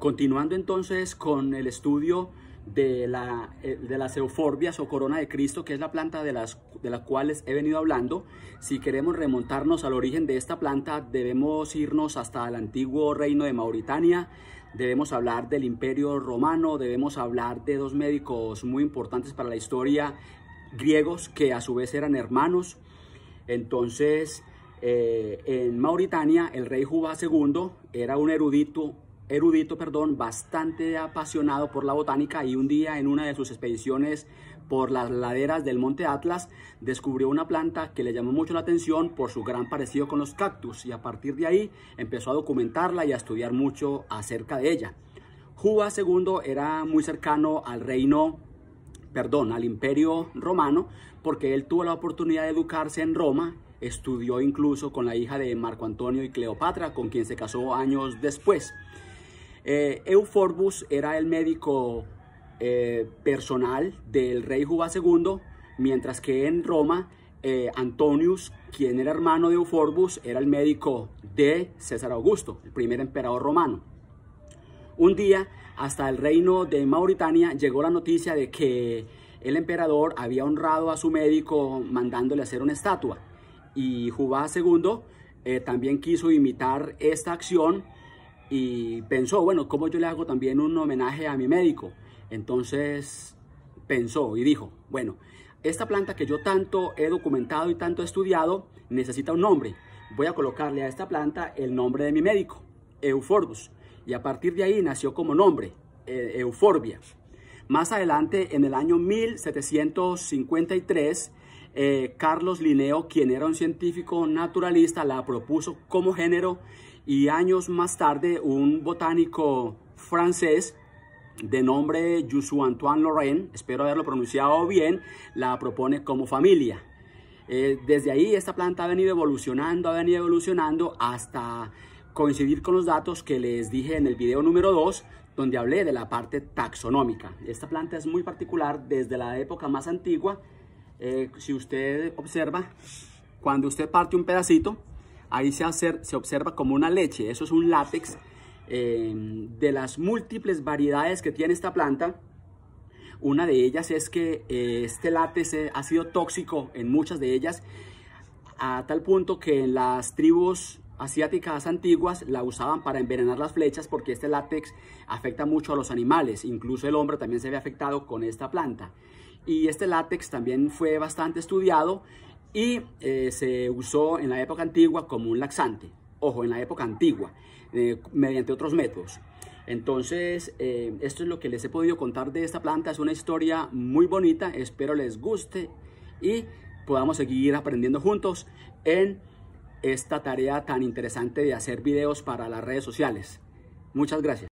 Continuando entonces con el estudio de, la, eh, de las euforbias o corona de Cristo, que es la planta de las de las cuales he venido hablando. Si queremos remontarnos al origen de esta planta, debemos irnos hasta el antiguo reino de Mauritania, debemos hablar del imperio romano, debemos hablar de dos médicos muy importantes para la historia, griegos, que a su vez eran hermanos. Entonces, eh, en Mauritania, el rey Juba II era un erudito erudito, perdón, bastante apasionado por la botánica y un día en una de sus expediciones por las laderas del monte Atlas descubrió una planta que le llamó mucho la atención por su gran parecido con los cactus y a partir de ahí empezó a documentarla y a estudiar mucho acerca de ella. Juba II era muy cercano al reino perdón, al imperio romano, porque él tuvo la oportunidad de educarse en Roma, estudió incluso con la hija de Marco Antonio y Cleopatra, con quien se casó años después. Eh, Euforbus era el médico eh, personal del rey Juba II, mientras que en Roma eh, Antonius, quien era hermano de Euforbus, era el médico de César Augusto, el primer emperador romano. Un día, hasta el reino de Mauritania llegó la noticia de que el emperador había honrado a su médico mandándole hacer una estatua. Y Juba II eh, también quiso imitar esta acción y pensó, bueno, ¿cómo yo le hago también un homenaje a mi médico? Entonces pensó y dijo, bueno, esta planta que yo tanto he documentado y tanto he estudiado necesita un nombre. Voy a colocarle a esta planta el nombre de mi médico, Euforbus. Y a partir de ahí nació como nombre, e-, Euforbia. Más adelante, en el año 1753, eh, Carlos Linneo, quien era un científico naturalista, la propuso como género y años más tarde un botánico francés de nombre Jussou Antoine Lorraine, espero haberlo pronunciado bien, la propone como familia. Eh, desde ahí esta planta ha venido evolucionando, ha venido evolucionando hasta coincidir con los datos que les dije en el video número 2, donde hablé de la parte taxonómica. Esta planta es muy particular desde la época más antigua, eh, si usted observa, cuando usted parte un pedacito, ahí se, observa como una leche. Eso es un látex eh, de las múltiples variedades que tiene esta planta. Una de ellas es que eh, este látex ha sido tóxico en muchas de ellas, a tal punto que en las tribus asiáticas antiguas la usaban para envenenar las flechas porque este látex afecta mucho a los animales. Incluso el hombre también se ve afectado con esta planta y este látex también fue bastante estudiado y eh, se usó en la época antigua como un laxante. Ojo, en la época antigua, eh, mediante otros métodos. Entonces, eh, esto es lo que les he podido contar de esta planta. Es una historia muy bonita, espero les guste y podamos seguir aprendiendo juntos en esta tarea tan interesante de hacer videos para las redes sociales. Muchas gracias.